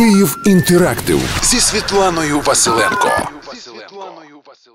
Київ інтерактив зі Світланою Василенко.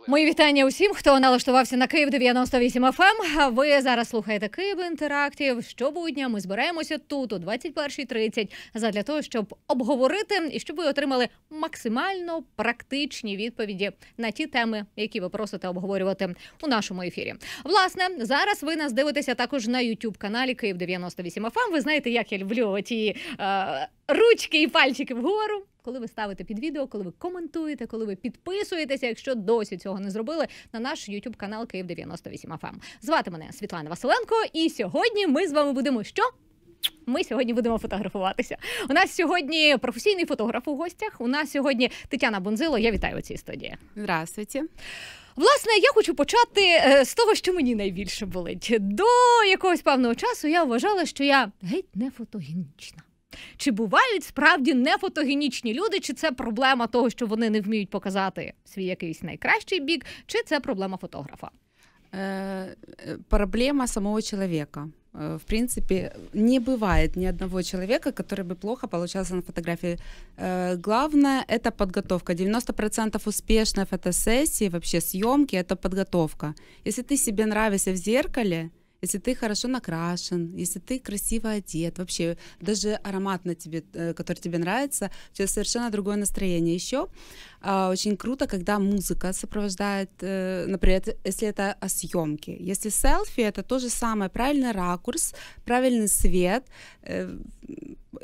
Мої вітання усім, хто налаштувався на Київ 98 FM. Ем. Ви зараз слухаєте Київ інтерактів. Щобудня ми збираємося тут о 21.30, задля того, щоб обговорити і щоб ви отримали максимально практичні відповіді на ті теми, які ви просите обговорювати у нашому ефірі. Власне, зараз ви нас дивитеся також на youtube каналі Київ 98 FM. Ем. Ви знаєте, як я люблю ті е, ручки і пальчики вгору. Коли ви ставите під відео, коли ви коментуєте, коли ви підписуєтеся, якщо досі цього не зробили, на наш youtube канал Київ 98 fm Звати мене Світлана Василенко, і сьогодні ми з вами будемо що? Ми сьогодні будемо фотографуватися. У нас сьогодні професійний фотограф у гостях. У нас сьогодні Тетяна Бонзило. Я вітаю у цій студії. Здравствуйте. Власне, я хочу почати е, з того, що мені найбільше болить. До якогось певного часу я вважала, що я геть не фотогенічна. Чи бувають справді нефотогенічні люди, чи це проблема того, що вони не вміють показати свій якийсь найкращий бік, чи це проблема фотографа? Е, е, проблема самого чоловіка. Е, в принципе, не бывает ни одного человека, который бы плохо получался на фотографии. Главное — это подготовка. 90% успешной фотосессии, вообще съемки — это подготовка. Если ты себе нравишься в зеркале — если ты хорошо накрашен, если ты красиво одет, вообще даже аромат на тебе, э, который тебе нравится, у тебя совершенно другое настроение. Еще а, очень круто, когда музыка сопровождает, э, например, если это о съемке. Если селфи, это то же самое, правильный ракурс, правильный свет. Э,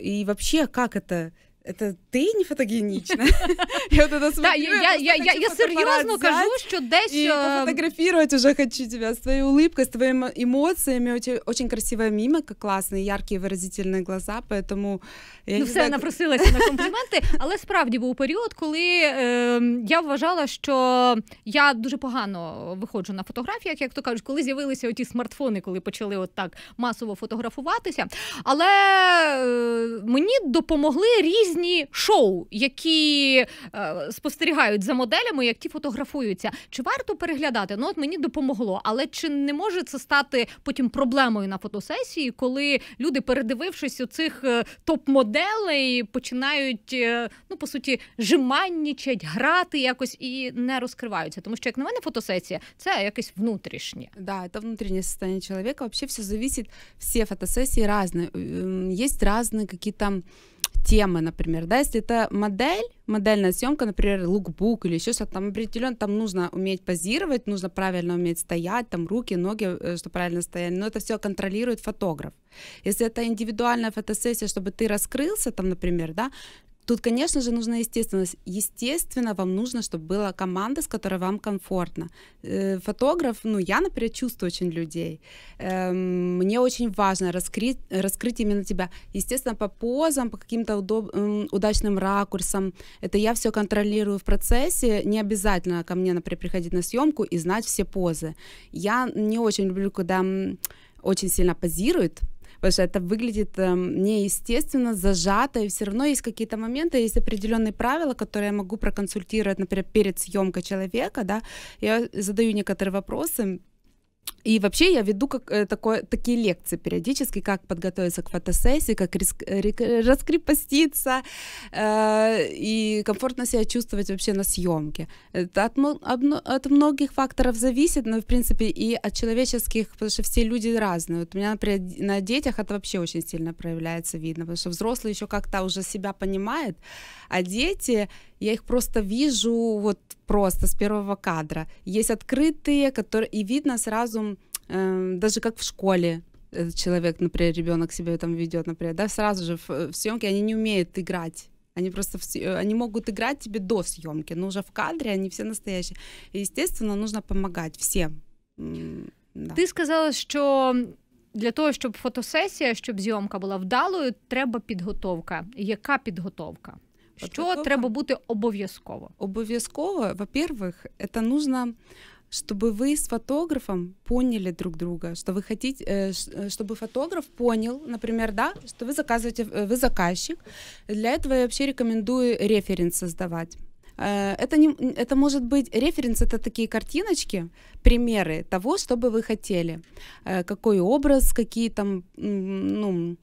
и вообще, как это Це ти не фотогенічна. Я вот это Да, я, я, я, я серйозно кажу, що десь... І пофотографировать уже хочу тебя с твоей улыбкой, с твоими эмоциями. Очень, очень красивая мимика, классные, яркие, глаза, поэтому... Я ну, все, так... напросилася на компліменти, але справді був період, коли е, я вважала, що я дуже погано виходжу на фотографіях, як то кажуть, коли з'явилися оті смартфони, коли почали от так масово фотографуватися. Але е, мені допомогли різні різні шоу, які е, спостерігають за моделями, які фотографуються. Чи варто переглядати? Ну от мені допомогло, але чи не може це стати потім проблемою на фотосесії, коли люди, передивившись у цих е, топ-моделей, починають е, ну по суті жиманнічать, грати якось і не розкриваються? Тому що як на мене, фотосесія це якесь внутрішнє. Да, це внутрішнє состояние чоловіка. Взагалі все зависит, всі фотосесії разные. є разные какие там. темы, например, да, если это модель, модельная съемка, например, лукбук или еще что-то, там определенно там нужно уметь позировать, нужно правильно уметь стоять, там руки, ноги, э, чтобы правильно стояли, но это все контролирует фотограф. Если это индивидуальная фотосессия, чтобы ты раскрылся, там, например, да, Тут, конечно же, нужна естественность. Естественно, вам нужно, чтобы была команда, с которой вам комфортно. Э, фотограф, ну, я, например, чувствую очень людей. Эм, мне очень важно раскрыть, раскрыть именно тебя. Естественно, по позам, по каким-то удоб... удачным ракурсам. Это я все контролирую в процессе. Не обязательно ко мне, например, приходить на съемку и знать все позы. Я не очень люблю, когда очень сильно позирует, потому что это выглядит эм, неестественно, зажато, и все равно есть какие-то моменты, есть определенные правила, которые я могу проконсультировать, например, перед съемкой человека, да, я задаю некоторые вопросы, и вообще я веду как, э, такое, такие лекции периодически, как подготовиться к фотосессии, как риск, э, рик, э, раскрепоститься э, и комфортно себя чувствовать вообще на съемке. Это от, от, многих факторов зависит, но в принципе и от человеческих, потому что все люди разные. Вот у меня, например, на детях это вообще очень сильно проявляется, видно, потому что взрослые еще как-то уже себя понимают, а дети я их просто вижу вот просто с первого кадра. Есть открытые, которые и видно сразу, э, даже как в школе э, человек, например, ребенок себя там ведет, например, да, сразу же в, э, в съемке они не умеют играть. Они просто в, они могут играть тебе до съемки, но уже в кадре они все настоящие. И, естественно, нужно помогать всем. Да. Ти сказала, что для того, чтобы фотосессия, чтобы съемка была вдалою, треба підготовка. Яка подготовка? Що такого? треба бути обов'язково? Обов'язково, во-первых, это нужно чтобы вы с фотографом поняли друг друга, что вы хотите, э, э, чтобы фотограф понял, например, да, что вы заказываете, э, вы заказчик. Для этого я вообще рекомендую референс создавать. Это, не, это может быть референс, это такие картиночки, примеры того, что бы вы хотели, какой образ, какие там, ну,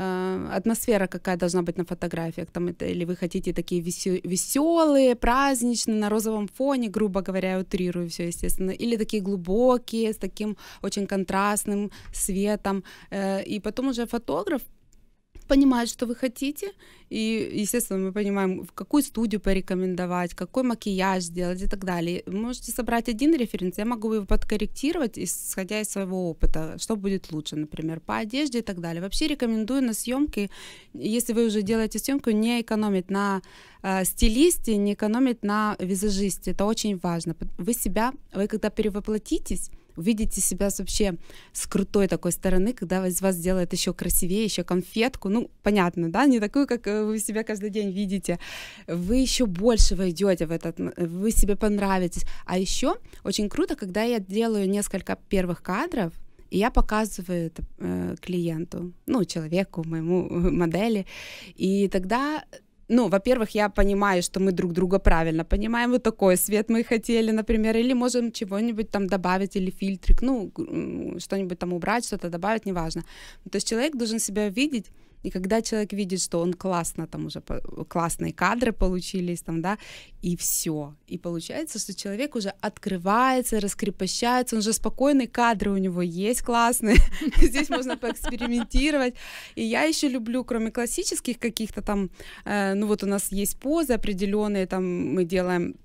Э, атмосфера какая должна быть на фотографиях, там, это, или вы хотите такие веселые, праздничные, на розовом фоне, грубо говоря, я утрирую все, естественно, или такие глубокие, с таким очень контрастным светом, э, и потом уже фотограф понимает, что вы хотите, и, естественно, мы понимаем, в какую студию порекомендовать, какой макияж сделать и так далее. можете собрать один референс, я могу его подкорректировать, исходя из своего опыта, что будет лучше, например, по одежде и так далее. Вообще рекомендую на съемки, если вы уже делаете съемку, не экономить на э, стилисте, не экономить на визажисте, это очень важно. Вы себя, вы когда перевоплотитесь, увидите себя вообще с крутой такой стороны, когда из вас сделают еще красивее, еще конфетку, ну, понятно, да, не такую, как э, вы себя каждый день видите, вы еще больше войдете в этот, э, вы себе понравитесь. А еще очень круто, когда я делаю несколько первых кадров, и я показываю это э, клиенту, ну, человеку, моему э, модели, и тогда ну, во-первых, я понимаю, что мы друг друга правильно понимаем, вот такой свет мы хотели, например, или можем чего-нибудь там добавить, или фильтрик, ну, что-нибудь там убрать, что-то добавить, неважно. То есть человек должен себя видеть и когда человек видит, что он классно, там уже классные кадры получились, там, да, и все. И получается, что человек уже открывается, раскрепощается, он же спокойный, кадры у него есть классные, здесь можно поэкспериментировать. И я еще люблю, кроме классических каких-то там, э, ну вот у нас есть позы определенные, там мы делаем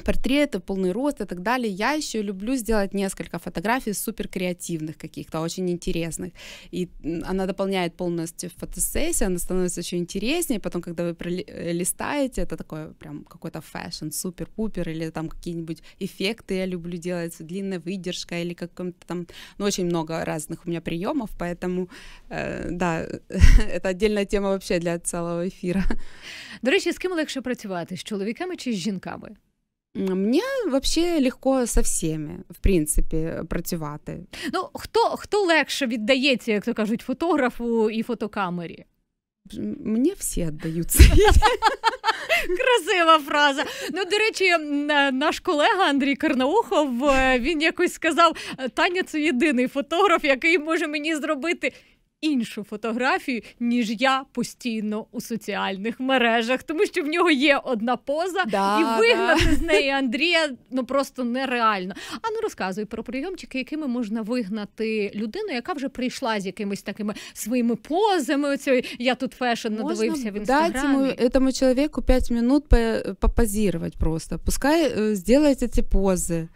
портреты, полный рост и так далее. Я еще люблю сделать несколько фотографий супер креативных каких-то, очень интересных. И она дополняет полностью фотосессию, она становится еще интереснее. Потом, когда вы э, листаете, это такое прям какой-то фэшн, супер-пупер, или там какие-нибудь эффекты я люблю делать, длинная выдержка или каком-то там... Ну, очень много разных у меня приемов, поэтому, э, да, это отдельная тема вообще для целого эфира. До речі, з ким легше працювати, з чоловіками чи з жінками? Мені вообще легко со всіми, в принципі, працювати. Ну, хто хто легше віддається, як то кажуть, фотографу і фотокамері? Мені всі віддаються. Красива фраза. Ну, до речі, е, наш колега Андрій Карнаухов е, він якось сказав: «Е, Таня, це єдиний фотограф, який може мені зробити іншу фотографію, ніж я постійно у соціальних мережах, тому що в нього є одна поза, да, і вигнати да. з неї Андрія ну просто нереально. А ну розказуй про прийомчики, якими можна вигнати людину, яка вже прийшла з якимись такими своїми позами. Оцю я тут фешен надивився в інстаграмі. Дати этому человеку 5 минут попозировать просто. Пускай сделает ці пози.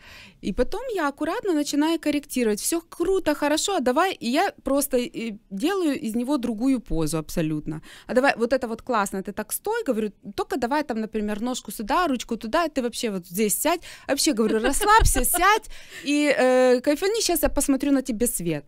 И потом я аккуратно начинаю корректировать. Все круто, хорошо, а давай. И я просто э, делаю из него другую позу абсолютно. А давай, вот это вот классно, ты так стой, говорю, только давай там, например, ножку сюда, ручку туда, и ты вообще вот здесь сядь. Вообще говорю, расслабься, сядь и э, кайфани, сейчас я посмотрю на тебе свет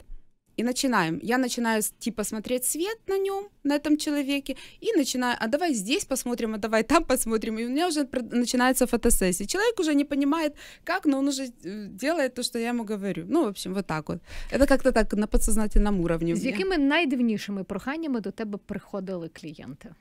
и начинаем. Я начинаю типа смотреть свет на нем, на этом человеке, и начинаю, а давай здесь посмотрим, а давай там посмотрим, и у меня уже начинается фотосессия. Человек уже не понимает, как, но он уже э, делает то, что я ему говорю. Ну, в общем, вот так вот. Это как-то так на подсознательном уровне. с какими найдивнішими проханнями до тебе приходили клиенты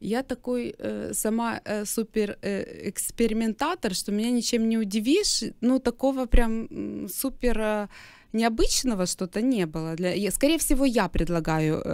Я такой э, сама э, супер э, экспериментатор, что меня ничем не удивишь. Ну, такого прям э, супер... Э, необычного что-то не было. Для... Я, скорее всего, я предлагаю э,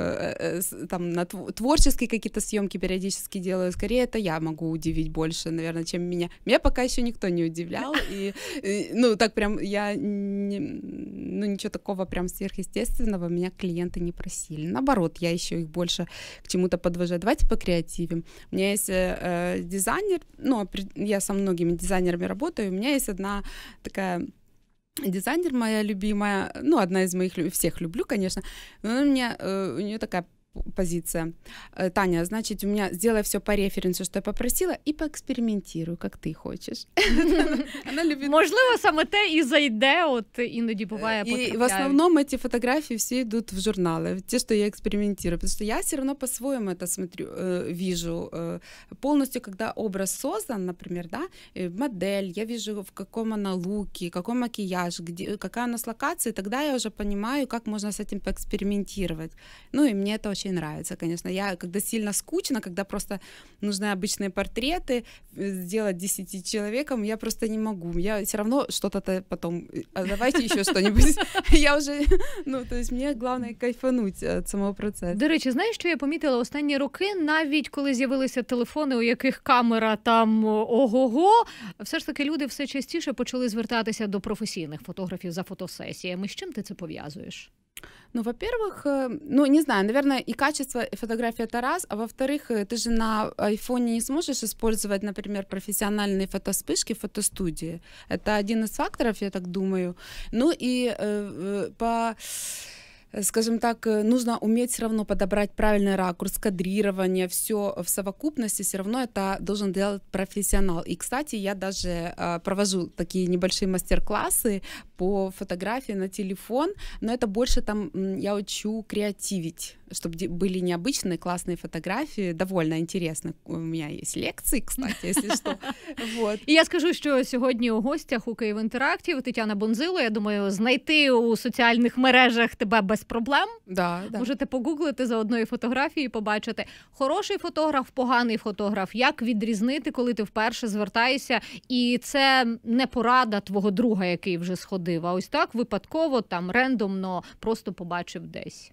э, э там на тв... творческие какие-то съемки периодически делаю. Скорее, это я могу удивить больше, наверное, чем меня. Меня пока еще никто не удивлял. И, и ну, так прям я не, ну, ничего такого прям сверхъестественного меня клиенты не просили. Наоборот, я еще их больше к чему-то подвожаю. Давайте покреативим. У меня есть э, э дизайнер, ну, а я со многими дизайнерами работаю, у меня есть одна такая дизайнер моя любимая, ну, одна из моих всех люблю, конечно, но э, у меня, у нее такая позиция. Э, Таня, значит, у меня сделай все по референсу, что я попросила, и поекспериментируй, как ты хочешь. Можливо, саме те и зайде, от іноді буває І В основном эти фотографии все идут в журналы, те, что я экспериментирую, потому что я все равно по своему это смотрю, э, вижу. Э. Полностью, когда образ создан, например, да, модель, я вижу, в каком она луке, какой макияж, где, какая у нас локация, тогда я уже понимаю, как можно с этим поэкспериментировать. Ну и мне это очень очень нравится, конечно. Я, когда сильно скучно, когда просто нужны обычные портреты, э, сделать 10 человеком, я просто не могу. Я все равно что-то потом, э, а давайте еще что-нибудь. Я вже, ну, то есть мне главное кайфануть від э, самого процесу. До речі, знаєш, що я помітила останні роки, навіть коли з'явилися телефони, у яких камера там ого-го, все ж таки люди все частіше почали звертатися до професійних фотографів за фотосесіями. З чим ти це пов'язуєш? Ну, во-первых, э, ну, не знаю, наверное, и качество фотографии это раз, а во-вторых, э, ты же на айфоне не сможешь использовать, например, профессиональные фотоспышки в фотостудии. Это один из факторов, я так думаю. Ну и э, э по скажем так, э, нужно уметь все равно подобрать правильный ракурс, кадрирование, все в совокупности, все равно это должен делать профессионал. И, кстати, я даже а, провожу такие небольшие мастер-классы по фотографии на телефон, но это больше там я учу креативить чтобы были необычные, классные фотографии, довольно интересно. У меня есть лекции, кстати, если что. Вот. І я скажу, що сьогодні у гостях у Київ Інтерактів Тетяна Бонзило. Я думаю, знайти у соціальних мережах тебе без проблем. Да, да. Можете погуглити за одної фотографії, і побачити хороший фотограф, поганий фотограф. Як відрізнити, коли ти вперше звертаєшся, і це не порада твого друга, який вже сходив. А ось так випадково там рендомно просто побачив десь.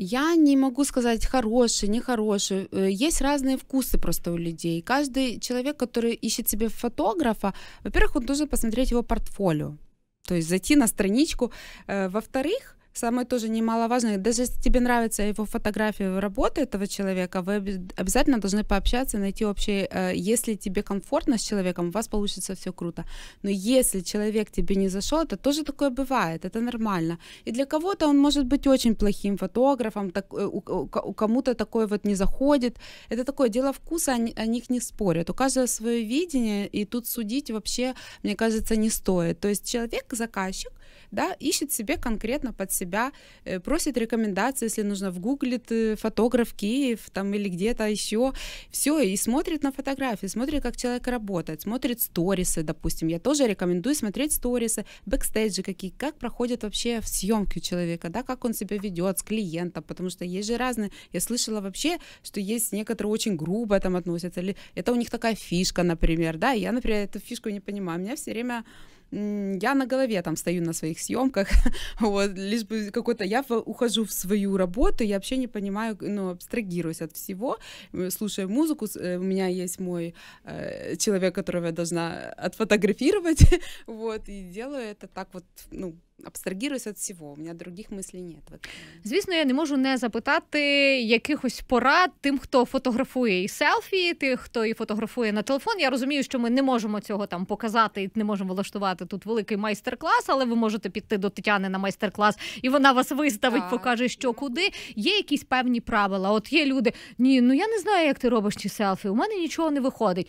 Я не могу сказать хороший, нехороший. Э, есть разные вкусы просто у людей. Каждый человек, который ищет себе фотографа, во-первых, он должен посмотреть его портфолио, то есть зайти на страничку. Э, во-вторых, самое тоже немаловажное, даже если тебе нравится его фотография работы этого человека, вы обязательно должны пообщаться, найти общий, э, если тебе комфортно с человеком, у вас получится все круто. Но если человек тебе не зашел, это тоже такое бывает, это нормально. И для кого-то он может быть очень плохим фотографом, так, э, у, у кому-то такое вот не заходит. Это такое дело вкуса, они о них не спорят. У каждого свое видение, и тут судить вообще, мне кажется, не стоит. То есть человек, заказчик, да, ищет себе конкретно под себя, э, просит рекомендации, если нужно, вгуглит фотограф Киев там или где-то еще, все, и смотрит на фотографии, смотрит, как человек работает, смотрит сторисы, допустим, я тоже рекомендую смотреть сторисы, бэкстейджи какие, как проходят вообще съемки у человека, да, как он себя ведет с клиентом, потому что есть же разные, я слышала вообще, что есть некоторые очень грубо там относятся, или это у них такая фишка, например, да, я, например, эту фишку не понимаю, меня все время я на голове там стою на своих съемках, вот, лишь бы какой-то, я ухожу в свою работу, я вообще не понимаю, ну, абстрагируюсь от всего, э, слушаю музыку, э, у меня есть мой э, человек, которого я должна отфотографировать, вот, и делаю это так вот, ну, Абстрагіруюся від всього. У мене других мислей нет. Звісно, я не можу не запитати якихось порад тим, хто фотографує і селфі, тих, хто і фотографує на телефон. Я розумію, що ми не можемо цього там показати і не можемо влаштувати тут великий майстер-клас, але ви можете піти до Тетяни на майстер-клас, і вона вас виставить, так. покаже, що куди. Є якісь певні правила. От є люди, ні, ну я не знаю, як ти робиш ці селфі. У мене нічого не виходить.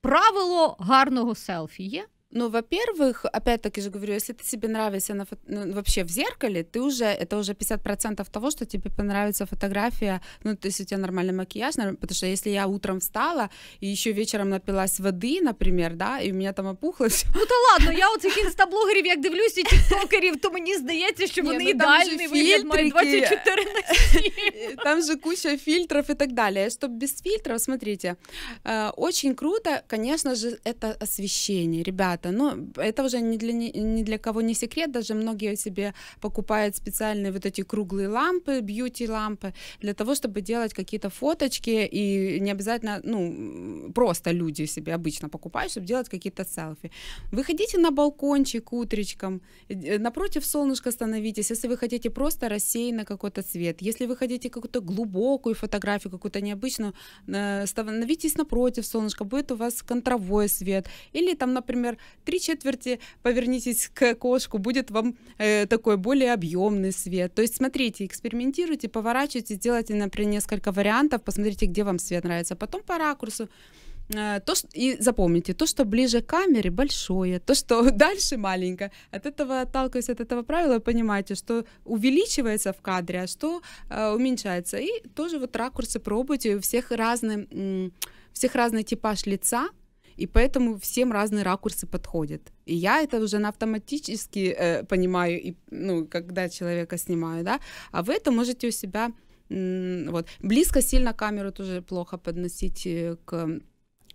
Правило гарного селфі є. Ну, во-первых, опять-таки же говорю, если ты себе нравишься на фо... ну, вообще в зеркале, ты уже, это уже 50% того, что тебе понравится фотография, ну, то есть у тебя нормальный макияж, потому что если я утром встала и еще вечером напилась воды, например, да, и у меня там опухло все. Ну та ладно, я вот оцих інстаблогерів, як дивлюсь, і тіктокерів, то мені здається, що вони Ні, ну, там же вигляд 24 на 7. Э, там же куча фильтров и так далее. Чтобы без фильтров, смотрите, э, очень круто, конечно же, это освещение, ребят ребята. Но это уже не для, ни для кого не секрет. Даже многие себе покупают специальные вот эти круглые лампы, бьюти-лампы, для того, чтобы делать какие-то фоточки. И не обязательно, ну, просто люди себе обычно покупают, чтобы делать какие-то селфи. Выходите на балкончик утречком, э, напротив солнышка становитесь, если вы хотите просто рассеянно какой-то свет, Если вы хотите какую-то глубокую фотографию, какую-то необычную, э, становитесь напротив солнышка, будет у вас контровой свет. Или там, например, три четверти повернитесь к окошку, будет вам э, такой более объемный свет. То есть смотрите, экспериментируйте, поворачивайте, сделайте, например, несколько вариантов, посмотрите, где вам свет нравится, потом по ракурсу э, то, что, и запомните, то, что ближе к камере, большое, то, что дальше маленькое. От этого, отталкиваясь от этого правила, понимаете, что увеличивается в кадре, а что э, уменьшается. И тоже вот ракурсы пробуйте, у всех разный, всех разный типаж лица, и поэтому всем разные ракурсы подходят. И я это уже автоматически э, понимаю, и, ну, когда человека снимаю, да, а вы это можете у себя, вот, близко сильно камеру тоже плохо подносить э, к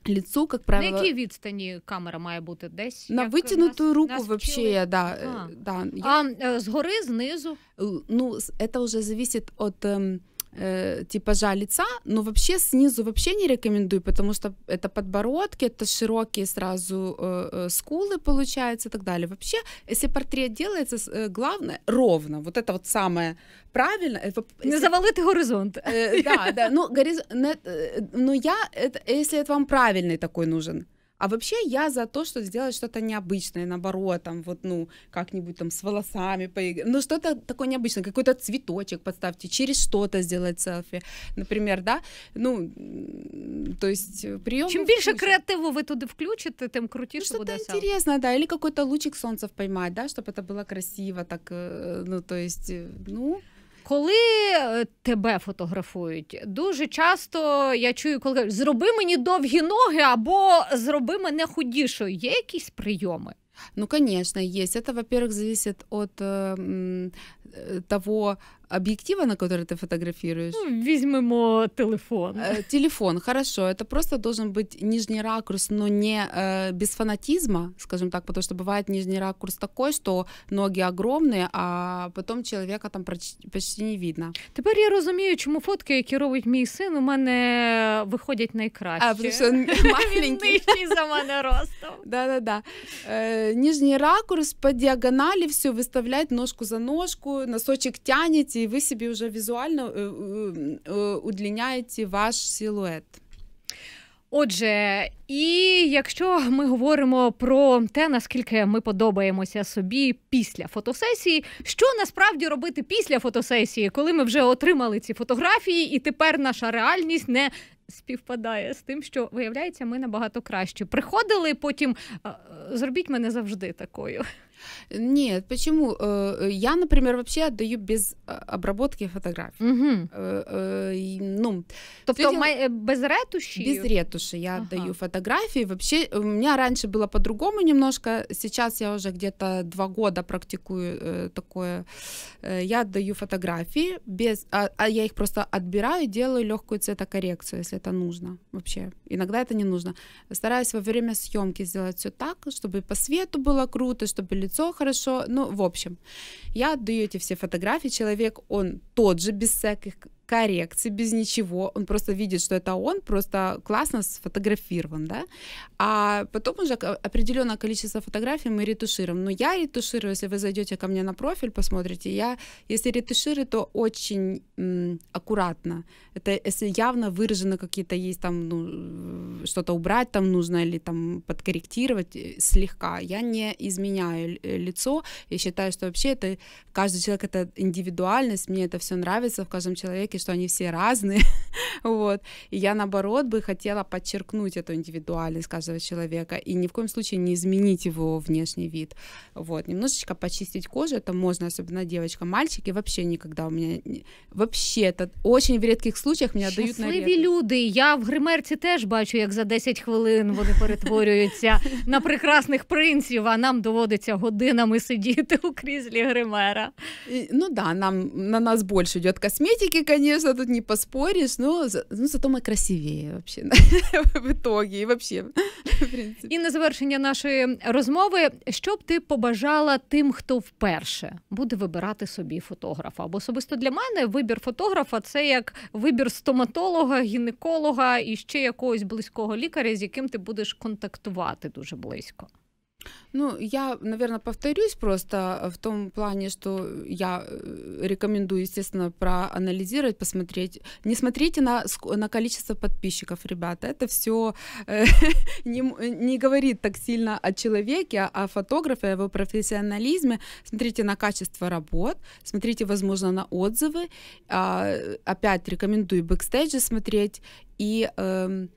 лицу, как ну, правило. На вид стане камера має бути? Десь на вытянутую нас, руку нас вообще, я, да. А, э, да, я... а э, горы снизу? Ну, это уже зависит от... Эм, э, типажа лица, но вообще снизу вообще не рекомендую, потому что это подбородки, это широкие сразу э, э, скулы получаются и так далее. Вообще, если портрет делается, э, главное ровно, вот это вот самое правильно. Э, если... Не завалить горизонт. Э, да, да, ну, гориз... Э, но я, это, если это вам правильный такой нужен, а вообще я за то, что сделать что-то необычное, наоборот, там вот, ну, как-нибудь там с волосами поиграть, ну, что-то такое необычное, какой-то цветочек подставьте, через что-то сделать селфи, например, да, ну, то есть э, прием... Чем больше креатива вы туда включите, тем крутіше ну, Что-то интересно, да, или какой-то лучик солнца поймать, да, чтобы это было красиво, так, э, ну, то есть, э, ну... Коли е, тебе фотографують, дуже часто я чую, коли кажуть, зроби мені довгі ноги або зроби мене худішою. Є якісь прийоми? Ну, конечно, есть. Это, во-первых, зависит от э, э того, объектива, на который ты фотографируешь? Ну, візьмемо телефон. Э, телефон, хорошо. Это просто должен быть нижний ракурс, но не э, без фанатизма, скажем так, потому что бывает нижний ракурс такой, что ноги огромные, а потом человека там почти не видно. Теперь я розумію, почему фотки, которые делает мой сын, у меня выходят найкраще. А, потому что він маленький. за мене ростом. Да-да-да. нижний ракурс по диагонали все выставлять ножку за ножку, носочек тянете, І ви собі вже візуально визуально э, э, э, удлиняєте ваш силует. Отже, і якщо ми говоримо про те, наскільки ми подобаємося собі після фотосесії, що насправді робити після фотосесії, коли ми вже отримали ці фотографії, і тепер наша реальність не співпадає з тим, що виявляється, ми набагато краще приходили. Потім зробіть мене завжди такою. Нет, почему? Э, э, я, например, вообще отдаю без э, обработки фотографий. Угу. Ну, то есть май... без ретуши? Без ретуши я ага. отдаю фотографии. Вообще, у меня раньше было по-другому немножко. Сейчас я уже где-то два года практикую такое. Я отдаю фотографии без... А, а я их просто отбираю, делаю легкую цветокоррекцию, если это нужно вообще. Иногда это не нужно. Стараюсь во время съемки сделать все так, чтобы по свету было круто, чтобы лицо лицо хорошо. Ну, в общем, я отдаю эти все фотографии. Человек, он тот же, без всяких коррекции, без ничего. Он просто видит, что это он, просто классно сфотографирован, да. А потом уже определенное количество фотографий мы ретушируем. Но я ретуширую, если вы зайдете ко мне на профиль, посмотрите, я, если ретуширую, то очень м, аккуратно. Это если явно выражено какие-то есть там, ну, что-то убрать там нужно или там подкорректировать э, слегка. Я не изменяю э, лицо. Я считаю, что вообще это каждый человек это индивидуальность. Мне это все нравится в каждом человеке подростки, что они все разные, вот. И я, наоборот, бы хотела подчеркнуть эту индивидуальность каждого человека и ни в коем случае не изменить его внешний вид, вот. Немножечко почистить кожу, это можно, особенно девочка. Мальчики вообще никогда у меня... Вообще, это очень в редких случаях меня дають на Щасливі люди, я в гримерці теж бачу, як за 10 хвилин вони перетворюються на прекрасних принців, а нам доводиться годинами сидіти у кріслі гримера. Ну да, нам на нас больше идет косметики, конечно, конечно, тут не поспоришь, но за, ну, зато ми красивее вообще в итоге і вообще. В І на завершення нашої розмови, що б ти побажала тим, хто вперше буде вибирати собі фотографа? Бо особисто для мене вибір фотографа це як вибір стоматолога, гінеколога і ще якогось близького лікаря, з яким ти будеш контактувати дуже близько. Ну, я, наверное, повторюсь просто в том плане, что я э, рекомендую, естественно, проанализировать, посмотреть. Не смотрите на, на количество подписчиков, ребята. Это все э, не, э, не говорит так сильно о человеке, о фотографе, о его профессионализме. Смотрите на качество работ, смотрите, возможно, на отзывы. А, э, опять рекомендую бэкстейджи смотреть и... Э,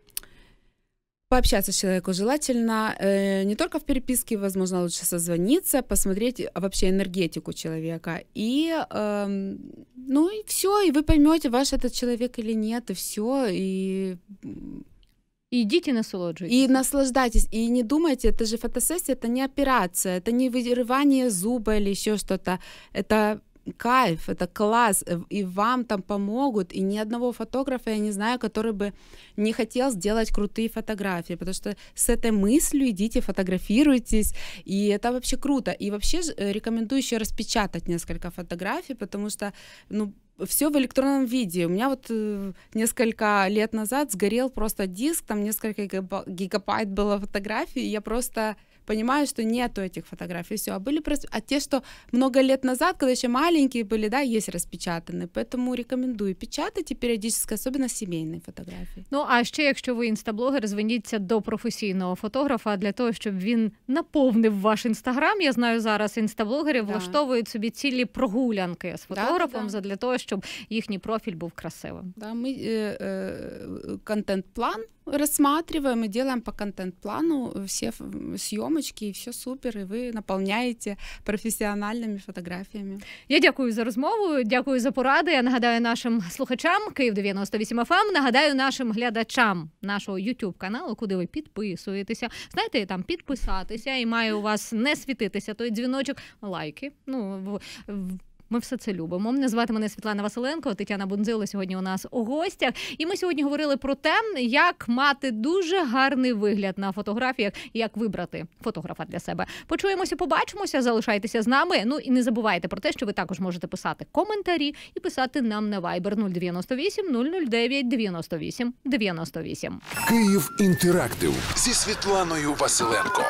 Пообщаться с человеком желательно э, не только в переписке, возможно, лучше созвониться, посмотреть а, вообще энергетику человека. И, э, ну и все, и вы поймете, ваш этот человек или нет, и все, и и идите насолоджуйтесь. И наслаждайтесь. И не думайте, это же фотосессия, это не операция, это не вырывание зуба или еще что-то. Это кайф, это класс, э, и вам там помогут, и ни одного фотографа я не знаю, который бы не хотел сделать крутые фотографии, потому что с этой мыслью идите, фотографируйтесь, и это вообще круто. И вообще э, рекомендую еще распечатать несколько фотографий, потому что, ну, все в электронном виде. У меня вот э, несколько лет назад сгорел просто диск, там несколько гигабайт было фотографий, и я просто понимаю, что нету этих фотографий, все. А были просто, а те, что много лет назад, когда еще маленькие были, да, есть распечатаны. Поэтому рекомендую печатати періодично, особливо сімейні фотографії. Ну а ще якщо ви інстаблогер, зверніться до професійного фотографа для того, щоб він наповнив ваш інстаграм. Я знаю, зараз інстаблогери да. влаштовують собі цілі прогулянки з фотографом да, да, для того, щоб їхній профіль був красивим. Да, ми е, е, контент-план рассматриваем и делаем по контент-плану все съемы рамочки, і все супер. І ви наповняєте професіональними фотографіями. Я дякую за розмову. Дякую за поради. Я нагадаю нашим слухачам Київ 98 fm Нагадаю нашим глядачам нашого youtube каналу, куди ви підписуєтеся. Знаєте, там підписатися і має у вас не світитися той дзвіночок. Лайки. Ну в ми все це любимо. Не звати мене Світлана Василенко, Тетяна Бунзило сьогодні у нас у гостях. І ми сьогодні говорили про те, як мати дуже гарний вигляд на фотографіях, як вибрати фотографа для себе. Почуємося, побачимося. Залишайтеся з нами. Ну і не забувайте про те, що ви також можете писати коментарі і писати нам на Viber 098 009 98 98. Київ інтерактив зі Світланою Василенко.